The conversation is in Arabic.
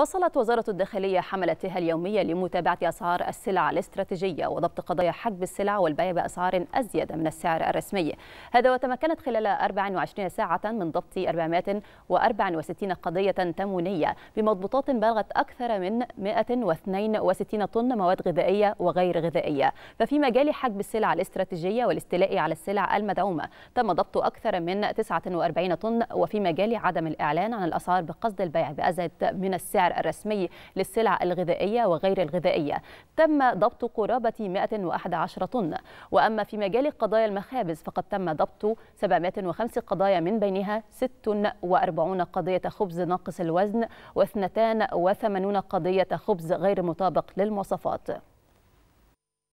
واصلت وزارة الداخلية حملتها اليومية لمتابعة أسعار السلع الاستراتيجية وضبط قضايا حجب السلع والبيع بأسعار أزيد من السعر الرسمي هذا وتمكنت خلال 24 ساعة من ضبط 464 قضية تموينية بمضبوطات بلغت أكثر من 162 طن مواد غذائية وغير غذائية ففي مجال حجب السلع الاستراتيجية والاستيلاء على السلع المدعومة تم ضبط أكثر من 49 طن وفي مجال عدم الإعلان عن الأسعار بقصد البيع بأزيد من السعر السعر الرسمي للسلع الغذائية وغير الغذائية تم ضبط قرابة 111 طن وأما في مجال قضايا المخابز فقد تم ضبط 705 قضايا من بينها 46 قضية خبز ناقص الوزن و82 قضية خبز غير مطابق للمواصفات